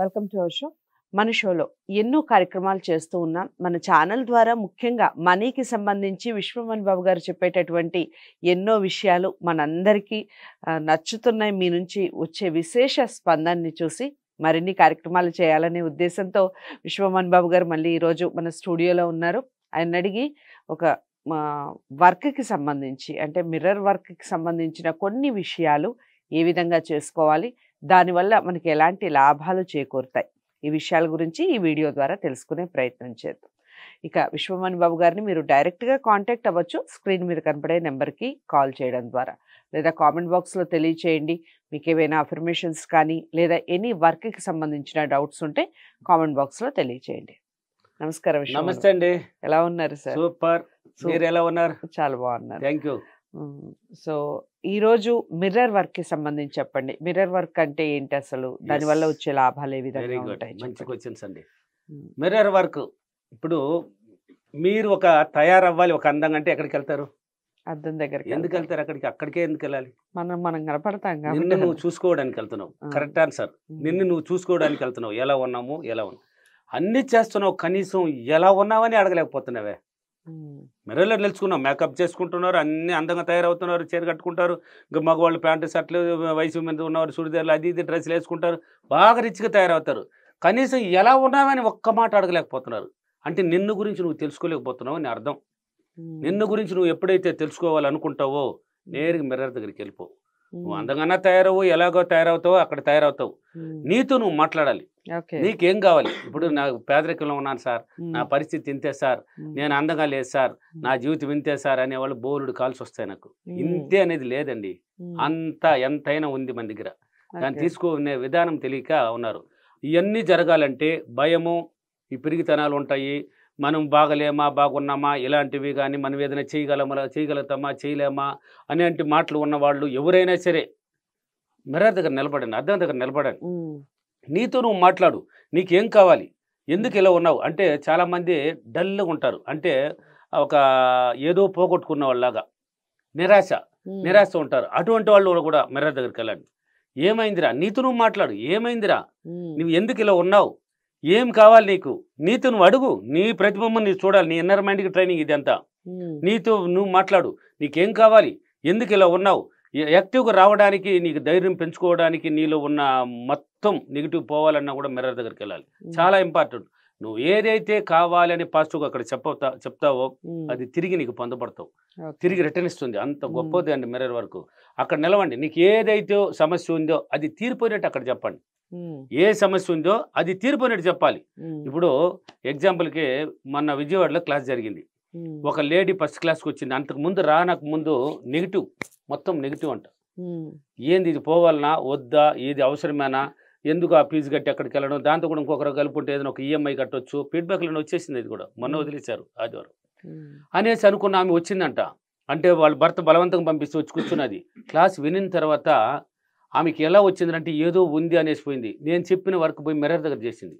welcome to our show మన షోలో ఎన్నో కార్యక్రమాలు చేస్తూ ఉన్నాం మన ఛానల్ ద్వారా ముఖ్యంగా మనీకి సంబంధించి విశ్వమన్ బాబు గారు చెప్పేటటువంటి ఎన్నో విషయాలు మనందరికీ నచ్చుతున్నాయి మీ నుంచి వచ్చే విశేష స్పందనని చూసి మరిన్ని కార్యక్రమాలు చేయాలనే ఉద్దేశంతో విశ్వమన్ బాబు గారు మళ్ళీ ఈరోజు మన స్టూడియోలో ఉన్నారు ఆయన అడిగి ఒక వర్క్కి సంబంధించి అంటే మిర్రర్ వర్క్కి సంబంధించిన కొన్ని విషయాలు ఏ విధంగా చేసుకోవాలి దానివల్ల మనకి ఎలాంటి లాభాలు చేకూరుతాయి ఈ విషయాల గురించి ఈ వీడియో ద్వారా తెలుసుకునే ప్రయత్నం చేద్దాం ఇక విశ్వమణి బాబు గారిని మీరు డైరెక్ట్గా కాంటాక్ట్ అవ్వచ్చు స్క్రీన్ మీద కనపడే నెంబర్కి కాల్ చేయడం ద్వారా లేదా కామెంట్ బాక్స్లో తెలియచేయండి మీకు ఏవైనా అఫర్మేషన్స్ కానీ లేదా ఎనీ వర్క్కి సంబంధించిన డౌట్స్ ఉంటే కామెంట్ బాక్స్లో తెలియచేయండి నమస్కారం నమస్తే అండి ఎలా ఉన్నారు సార్ సూపర్ మీరు ఎలా ఉన్నారు చాలా బాగున్నారు థ్యాంక్ యూ సో ఈరోజు మిర్రర్ వర్క్ కి సంబంధించి చెప్పండి మిర్రర్ వర్క్ అంటే ఏంటి అసలు దానివల్ల వచ్చే లాభాలు ఏ విధంగా మంచి క్వశ్చన్స్ అండి మిర్రర్ వర్క్ ఇప్పుడు మీరు ఒక తయారవ్వాలి ఒక అందంగా అంటే ఎక్కడికి వెళ్తారు అద్దం దగ్గర ఎందుకు వెళ్తారు అక్కడికి అక్కడికే ఎందుకు వెళ్ళాలి మనం మనం కనపడతాం నిన్ను నువ్వు చూసుకోవడానికి వెళ్తున్నావు కరెక్ట్ ఆన్సర్ నిన్ను నువ్వు చూసుకోవడానికి వెళ్తున్నావు ఎలా ఉన్నాము ఎలా ఉన్నావు అన్ని చేస్తున్నావు కనీసం ఎలా ఉన్నావని అడగలేకపోతున్నావే మిర్రర్లో తెలుసుకున్నాం మేకప్ చేసుకుంటున్నారు అన్ని అందంగా తయారవుతున్నారు చీర కట్టుకుంటారు ఇంకా మగవాళ్ళు ప్యాంటు షర్ట్లు వయసు మీద ఉన్నవారు సుడిదారులు అది ఇది డ్రెస్సులు వేసుకుంటారు బాగా రిచ్గా తయారవుతారు కనీసం ఎలా ఉన్నావని ఒక్క మాట అడగలేకపోతున్నారు అంటే నిన్ను గురించి నువ్వు తెలుసుకోలేకపోతున్నావు అని అర్థం నిన్ను గురించి నువ్వు ఎప్పుడైతే తెలుసుకోవాలనుకుంటావో నేరుగా మిర్రర్ దగ్గరికి వెళ్ళిపోవు నువ్వు అందంగానే తయారవు ఎలాగో తయారవుతావు అక్కడ తయారవుతావు నీతో నువ్వు మాట్లాడాలి నీకేం కావాలి ఇప్పుడు నా పేదరికంలో ఉన్నాను సార్ నా పరిస్థితి ఇంతే సార్ నేను అందంగా లేదు సార్ నా జీవితం ఇంతే సార్ అనేవాళ్ళు బోలుడు కాల్సి వస్తాయి నాకు ఇంతే అనేది లేదండి అంత ఎంతైనా ఉంది మన దగ్గర దాన్ని తీసుకునే విధానం తెలియక ఉన్నారు ఇవన్నీ జరగాలంటే భయము ఈ పెరిగితనాలు ఉంటాయి మనం బాగలేమా బాగున్నామా ఇలాంటివి కానీ మనం ఏదైనా చేయగలమా చేయగలుగుతామా చేయలేమా అనేంటి మాటలు ఉన్నవాళ్ళు ఎవరైనా సరే మిర్రర్ దగ్గర నిలబడండి అద్దం దగ్గర నిలబడండి నీతో నువ్వు మాట్లాడు నీకేం కావాలి ఎందుకు ఇలా ఉన్నావు అంటే చాలామంది డల్గా ఉంటారు అంటే ఒక ఏదో పోగొట్టుకున్న వాళ్ళలాగా నిరాశ నిరాశ ఉంటారు అటువంటి వాళ్ళు కూడా మిర్రర్ దగ్గరికి వెళ్ళండి ఏమైందిరా నీతో నువ్వు మాట్లాడు ఏమైందిరా నువ్వు ఎందుకు ఇలా ఉన్నావు ఏం కావాలి నీకు నీతో నువ్వు అడుగు నీ ప్రతిబింబం నీ చూడాలి నీ ఇన్నర్ మైండ్కి ట్రైనింగ్ ఇదంతా నీతో నువ్వు మాట్లాడు నీకేం కావాలి ఎందుకు ఇలా ఉన్నావు యాక్టివ్గా రావడానికి నీకు ధైర్యం పెంచుకోవడానికి నీలో ఉన్న మొత్తం నెగిటివ్ పోవాలన్నా కూడా మిర్రర్ దగ్గరికి వెళ్ళాలి చాలా ఇంపార్టెంట్ నువ్వు ఏదైతే కావాలని పాజిటివ్గా అక్కడ చెప్పతా చెప్తావో అది తిరిగి నీకు పొందపడతావు తిరిగి రిటర్న్ ఇస్తుంది అంత గొప్పది అండి మిర్రర్ వరకు అక్కడ నిలవండి నీకు ఏదైతే సమస్య ఉందో అది తీరిపోయినట్టు అక్కడ చెప్పండి ఏ సమస్య ఉందో అది తీర్పు అనేది చెప్పాలి ఇప్పుడు ఎగ్జాంపుల్కి మొన్న విజయవాడలో క్లాస్ జరిగింది ఒక లేడీ ఫస్ట్ క్లాస్కి వచ్చింది అంతకు ముందు రానకు ముందు నెగిటివ్ మొత్తం నెగిటివ్ అంట ఏంది ఇది పోవాలనా వద్దా ఏది అవసరమేనా ఎందుకు ఆ ఫీజు కట్టి అక్కడికి వెళ్ళడం దాంతో కూడా ఇంకొకరు కలుపుంటే ఏదైనా ఒక ఈఎంఐ కట్టొచ్చు ఫీడ్బ్యాక్లను వచ్చేసింది ఇది కూడా మొన్న వదిలేశారు ఆదివారం అనేసి అనుకున్న ఆమె వచ్చిందంట అంటే వాళ్ళ భర్త బలవంతంగా పంపిస్తూ వచ్చి కూర్చున్నది క్లాస్ వినిన తర్వాత ఆమెకి ఎలా వచ్చిందంటే ఏదో ఉంది అనేసి పోయింది నేను చెప్పిన వర్క్ పోయి మిర్రర్ దగ్గర చేసింది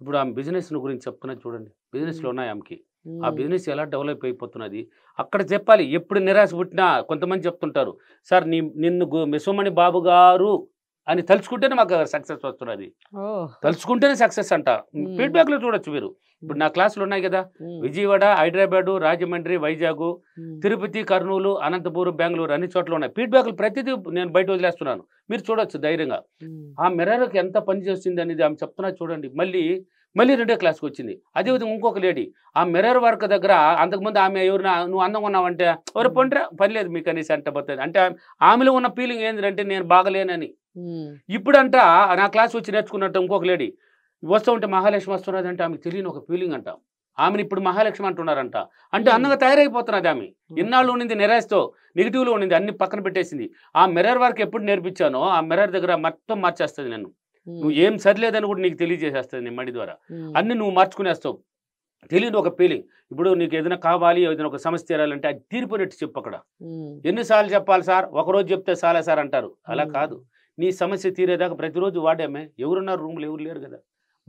ఇప్పుడు ఆమె బిజినెస్ గురించి చెప్తున్నది చూడండి బిజినెస్లో ఉన్నాయి ఆమెకి ఆ బిజినెస్ ఎలా డెవలప్ అయిపోతున్నది అక్కడ చెప్పాలి ఎప్పుడు నిరాశ పుట్టినా కొంతమంది చెప్తుంటారు సార్ నీ నిన్ను మెసోమణి బాబు గారు అని తలుచుకుంటేనే మాకు సక్సెస్ వస్తున్నది తలుచుకుంటేనే సక్సెస్ అంట ఫీడ్బ్యాక్ లో చూడొచ్చు మీరు ఇప్పుడు నా క్లాసులు ఉన్నాయి కదా విజయవాడ హైదరాబాద్ రాజమండ్రి వైజాగ్ తిరుపతి కర్నూలు అనంతపురం బెంగళూరు అన్ని చోట్ల ఉన్నాయి ఫీడ్బ్యాక్లు ప్రతిదీ నేను బయట వదిలేస్తున్నాను మీరు చూడొచ్చు ధైర్యంగా ఆ మిర్రర్కి ఎంత పని చేస్తుంది అనేది ఆమె చెప్తున్నా చూడండి మళ్ళీ మళ్ళీ రెండో క్లాస్కి వచ్చింది అదేవిధంగా ఇంకొక లేడీ ఆ మిర్రర్ వర్క్ దగ్గర అంతకుముందు ఆమె ఎవరు నువ్వు అందంగా ఉన్నావంటే ఎవరు పండ్రా పని లేదు మీకు అనేసి అంటే అంటే ఆమెలో ఉన్న ఫీలింగ్ ఏంటంటే నేను బాగలేనని ఇప్పుడంట నా క్లాస్ వచ్చి నేర్చుకున్నట్టు ఇంకొక లేడీ వస్తూ ఉంటే మహాలక్ష్మి వస్తున్నది అంటే ఆమెకు తెలియని ఒక ఫీలింగ్ అంట ఆమెను ఇప్పుడు మహాలక్ష్మి అంటున్నారంట అంటే అందంగా తయారైపోతున్నది ఆమె ఇన్నాళ్ళు ఉండింది నిరాశతో నెగిటివ్లో ఉండింది అన్ని పక్కన పెట్టేసింది ఆ మిర్రర్ వర్క్ ఎప్పుడు నేర్పించానో ఆ మిర్రర్ దగ్గర మొత్తం మార్చేస్తుంది నన్ను నువ్వు ఏం సరిలేదని కూడా నీకు తెలియజేసేస్తుంది నీ మడి ద్వారా అన్ని నువ్వు మార్చుకునేస్తావు తెలియదు ఒక ఫీలింగ్ ఇప్పుడు నీకు ఏదైనా కావాలి ఏదైనా ఒక సమస్య తీరాలంటే అది తీరిపోయినట్టు చెప్పు అక్కడ ఎన్నిసార్లు చెప్పాలి సార్ ఒకరోజు చెప్తే చాలా సార్ అంటారు అలా కాదు నీ సమస్య తీరేదాకా ప్రతిరోజు వాడామే ఎవరున్నారు రూమ్లు ఎవరు లేరు కదా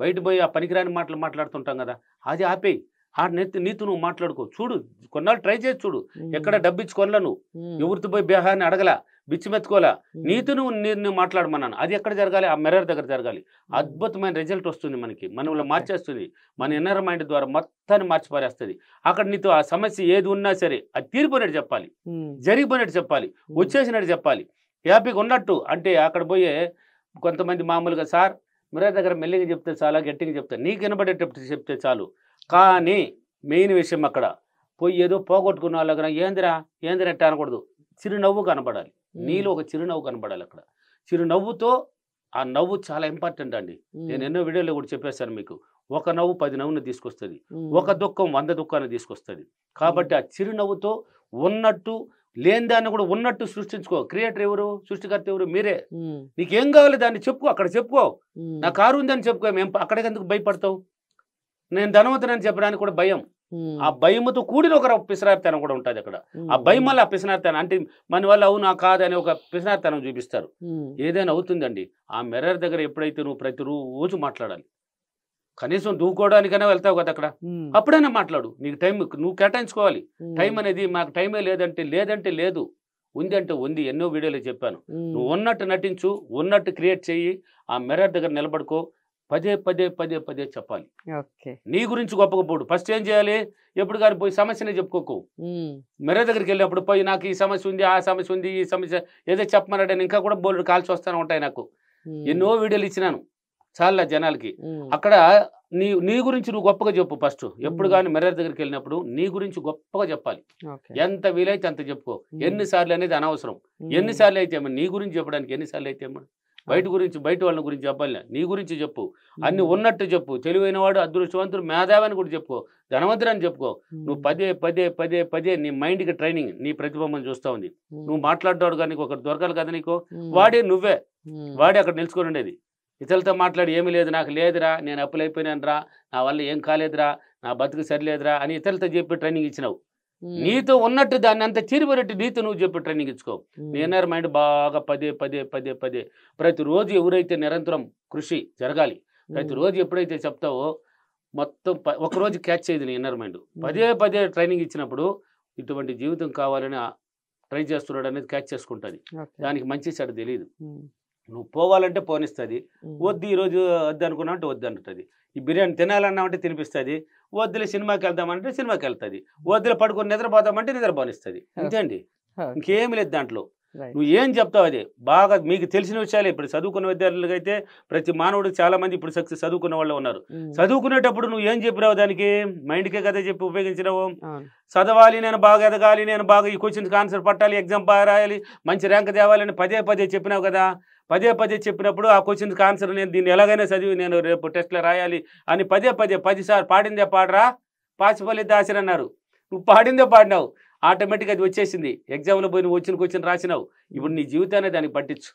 బయట పోయి ఆ పనికిరాని మాటలు మాట్లాడుతుంటాం కదా అది ఆపేయి ఆ నెత్తి నీతి నువ్వు మాట్లాడుకో చూడు కొన్నాళ్ళు ట్రై చేసి చూడు ఎక్కడ డబ్బు కొనలే నువ్వు ఎవరితో పోయి బేహాన్ని అడగల బిచ్చిమెత్తుకోలా నీతి నువ్వు నేను మాట్లాడమన్నాను అది ఎక్కడ జరగాలి ఆ మిర్రర్ దగ్గర జరగాలి అద్భుతమైన రిజల్ట్ వస్తుంది మనకి మనల్ని మార్చేస్తుంది మన ఇన్నర్ మైండ్ ద్వారా మొత్తాన్ని మార్చిపారేస్తుంది అక్కడ నీతో ఆ సమస్య ఏది ఉన్నా సరే అది తీరిపోయినట్టు చెప్పాలి జరిగిపోయినట్టు చెప్పాలి వచ్చేసినట్టు చెప్పాలి హ్యాపీగా ఉన్నట్టు అంటే అక్కడ పోయే కొంతమంది మామూలుగా సార్ మీరే దగ్గర మెల్లిగా చెప్తే చాలా గట్టిగా చెప్తే నీకు వినబడేటప్పుడు చెప్తే చాలు కానీ మెయిన్ విషయం అక్కడ పోయి ఏదో పోగొట్టుకున్న వాళ్ళ దగ్గర ఏందిరా ఏందిరా అనకూడదు చిరునవ్వు కనబడాలి నీలో ఒక చిరునవ్వు కనబడాలి అక్కడ చిరునవ్వుతో ఆ నవ్వు చాలా ఇంపార్టెంట్ అండి నేను ఎన్నో వీడియోలో కూడా చెప్పేశాను మీకు ఒక నవ్వు పది నవ్వుని తీసుకొస్తుంది ఒక దుఃఖం వంద దుఃఖాన్ని తీసుకొస్తుంది కాబట్టి ఆ చిరునవ్వుతో ఉన్నట్టు లేని దాన్ని కూడా ఉన్నట్టు సృష్టించుకో క్రియేటర్ ఎవరు సృష్టికర్త ఎవరు మీరే నీకేం కావాలి దాన్ని చెప్పుకో అక్కడ చెప్పుకో నా కారు ఉందని చెప్పుకో మేము అక్కడికి ఎందుకు భయపడతావు నేను ధనవంతునని చెప్పడానికి కూడా భయం ఆ భయంతో కూడిన ఒక పిసనార్తనం కూడా ఉంటుంది అక్కడ ఆ భయం వల్ల పిసనార్తనం అంటే మన వల్ల నా కాదని ఒక పిసనార్తనం చూపిస్తారు ఏదైనా అవుతుందండి ఆ మిర్రర్ దగ్గర ఎప్పుడైతే నువ్వు ప్రతిరోజు మాట్లాడాలి కనీసం దూకోవడానికైనా వెళ్తావు కదా అక్కడ అప్పుడైనా మాట్లాడు నీకు టైం నువ్వు కేటాయించుకోవాలి టైం అనేది మాకు టైమే లేదంటే లేదంటే లేదు ఉంది అంటే ఉంది ఎన్నో వీడియోలు చెప్పాను నువ్వు ఉన్నట్టు నటించు ఉన్నట్టు క్రియేట్ చెయ్యి ఆ మిర్రర్ దగ్గర నిలబడుకో పదే పదే పదే పదే చెప్పాలి నీ గురించి గొప్పకపోడు ఫస్ట్ ఏం చేయాలి ఎప్పుడు కానీ పోయి సమస్యనే చెప్పుకోకు మెరే దగ్గరికి వెళ్ళినప్పుడు పోయి నాకు ఈ సమస్య ఉంది ఆ సమస్య ఉంది ఈ సమస్య ఏదో చెప్పమన్నాడు ఇంకా కూడా బోల్డ్ కాల్చి వస్తానే ఉంటాయి నాకు ఎన్నో వీడియోలు ఇచ్చినాను చాలా జనాలకి అక్కడ నీ నీ గురించి నువ్వు గొప్పగా చెప్పు ఫస్ట్ ఎప్పుడు కానీ మెరర్ దగ్గరికి వెళ్ళినప్పుడు నీ గురించి గొప్పగా చెప్పాలి ఎంత వీలైతే అంత చెప్పుకో ఎన్నిసార్లు అనేది అనవసరం ఎన్నిసార్లు అయితే నీ గురించి చెప్పడానికి ఎన్నిసార్లు అయితే బయట గురించి బయట వాళ్ళ గురించి చెప్పాలి నీ గురించి చెప్పు అన్ని ఉన్నట్టు చెప్పు తెలివైన వాడు అదృష్టవంతుడు మేధావని కూడా చెప్పుకో ధనవంతుడు అని చెప్పుకో నువ్వు పదే పదే పదే పదే నీ మైండ్కి ట్రైనింగ్ నీ ప్రతిబింబం చూస్తూ ఉంది నువ్వు మాట్లాడేవాడు కానీ ఒకరు దొరకాలి కదా నీకో వాడే నువ్వే వాడే అక్కడ నిలుచుకొని ఉండేది ఇతరులతో మాట్లాడి ఏమీ లేదు నాకు లేదురా నేను అప్పులైపోయినానురా నా వల్ల ఏం కాలేదురా నా బతుకు సరిలేదురా అని ఇతరులతో చెప్పి ట్రైనింగ్ ఇచ్చినావు నీతో ఉన్నట్టు దాన్ని అంత చీరిపోయినట్టు నీతో నువ్వు చెప్పి ట్రైనింగ్ ఇచ్చుకో నేనర్ మైండ్ బాగా పదే పదే పదే పదే ప్రతిరోజు ఎవరైతే నిరంతరం కృషి జరగాలి ప్రతిరోజు ఎప్పుడైతే చెప్తావో మొత్తం ఒకరోజు క్యాచ్ చేయదు నీ ఇన్నర్ మైండ్ పదే పదే ట్రైనింగ్ ఇచ్చినప్పుడు ఇటువంటి జీవితం కావాలని ట్రై చేస్తున్నాడు అనేది క్యాచ్ చేసుకుంటుంది దానికి మంచి చెడు తెలియదు నువ్వు పోవాలంటే పోనిస్తుంది వద్దు ఈరోజు వద్దు అనుకున్నా అంటే వద్దు అంటుంది ఈ బిర్యానీ తినాలన్నామంటే తినిపిస్తుంది వద్దులే సినిమాకి వెళ్దామంటే సినిమాకి వెళ్తుంది వద్దులే నిద్ర నిద్రపోదామంటే నిద్రపోనిస్తుంది అండి ఇంకేం లేదు దాంట్లో నువ్వు ఏం చెప్తావు అది బాగా మీకు తెలిసిన విషయాలే ఇప్పుడు చదువుకున్న విద్యార్థులకు అయితే ప్రతి మానవుడు చాలా మంది ఇప్పుడు సక్సెస్ చదువుకున్న వాళ్ళు ఉన్నారు చదువుకునేటప్పుడు నువ్వు ఏం చెప్పినావు దానికి మైండ్కే కదా చెప్పి ఉపయోగించినావు చదవాలి నేను బాగా ఎదగాలి నేను బాగా ఈ క్వశ్చన్స్ ఆన్సర్ పట్టాలి ఎగ్జామ్ రాయాలి మంచి ర్యాంక్ తేవాలని పదే పదే చెప్పినావు కదా పదే పదే చెప్పినప్పుడు ఆ క్వశ్చన్కి ఆన్సర్ నేను దీన్ని ఎలాగైనా చదివి నేను రేపు టెస్ట్లో రాయాలి అని పదే పదే పదిసార్లు పాడిందే పాడరా పాచిపల్లి దాసిని అన్నారు నువ్వు పాడిందే పాడినావు ఆటోమేటిక్గా అది వచ్చేసింది ఎగ్జామ్లో పోయి నువ్వు వచ్చిన క్వశ్చన్ రాసినావు ఇప్పుడు నీ జీవితాన్ని దానికి పట్టించు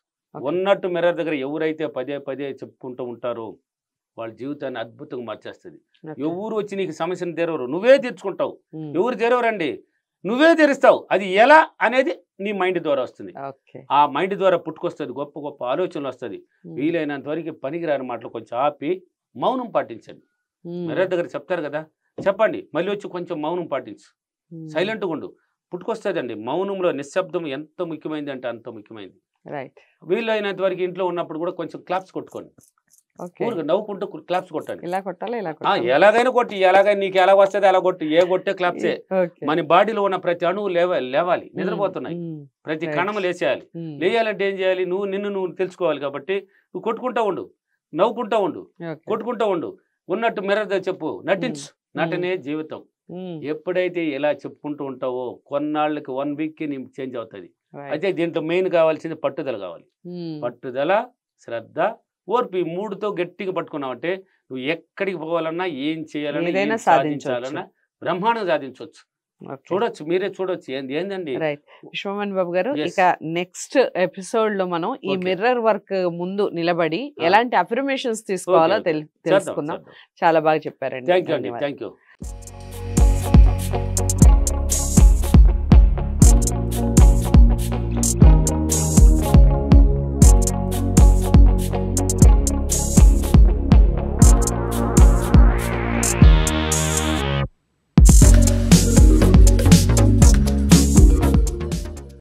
ఉన్నట్టు మిర్రర్ దగ్గర ఎవరైతే పదే పదే చెప్పుకుంటూ ఉంటారో వాళ్ళ జీవితాన్ని అద్భుతంగా మార్చేస్తుంది ఎవరు వచ్చి నీకు సమస్యను తెరవరు నువ్వే తెచ్చుకుంటావు ఎవరు తెరవరండి నువ్వే తెరుస్తావు అది ఎలా అనేది నీ మైండ్ ద్వారా వస్తుంది ఆ మైండ్ ద్వారా పుట్టుకొస్తుంది గొప్ప గొప్ప ఆలోచనలు వస్తుంది వీలైనంత వరకు పనికిరాని మాటలు కొంచెం ఆపి మౌనం పాటించండి మరే దగ్గర చెప్తారు కదా చెప్పండి మళ్ళీ వచ్చి కొంచెం మౌనం పాటించు సైలెంట్గా ఉండు అండి మౌనంలో నిశ్శబ్దం ఎంత ముఖ్యమైనది అంటే అంత ముఖ్యమైనది వీలైనంత వరకు ఇంట్లో ఉన్నప్పుడు కూడా కొంచెం క్లాప్స్ కొట్టుకోండి నవ్వుకుంటూ క్లాప్స్ కొట్టాలి ఎలాగైనా కొట్టి ఎలాగైనా నీకు ఎలా వస్తుంది ఎలా కొట్టి ఏ కొట్టే క్లాప్సే మన బాడీలో ఉన్న ప్రతి అణువు లేవాలి నిద్రపోతున్నాయి ప్రతి కణము లేచేయాలి లేయాలంటే ఏం చేయాలి నువ్వు నిన్ను నువ్వు తెలుసుకోవాలి కాబట్టి నువ్వు కొట్టుకుంటా ఉండు నవ్వుకుంటా ఉండు కొట్టుకుంటా ఉండు ఉన్నట్టు మిర్రర్ చెప్పు నటించు నటనే జీవితం ఎప్పుడైతే ఇలా చెప్పుకుంటూ ఉంటావో కొన్నాళ్ళకి వన్ కి నీకు చేంజ్ అవుతుంది అయితే దీంట్లో మెయిన్ కావాల్సింది పట్టుదల కావాలి పట్టుదల శ్రద్ధ ఓర్పి మూడుతో గట్టిగా పట్టుకున్నావంటే నువ్వు ఎక్కడికి పోవాలన్నా ఏం చేయాలన్నా సాధించాలన్నా బ్రహ్మాండంగా సాధించవచ్చు చూడొచ్చు మీరే చూడొచ్చు ఏంటండి రైట్ విశ్వమణ్ బాబు గారు ఇక నెక్స్ట్ ఎపిసోడ్ లో మనం ఈ మిర్రర్ వర్క్ ముందు నిలబడి ఎలాంటి అఫర్మేషన్స్ తీసుకోవాలో తెలుసుకుందాం చాలా బాగా చెప్పారండి థ్యాంక్ యూ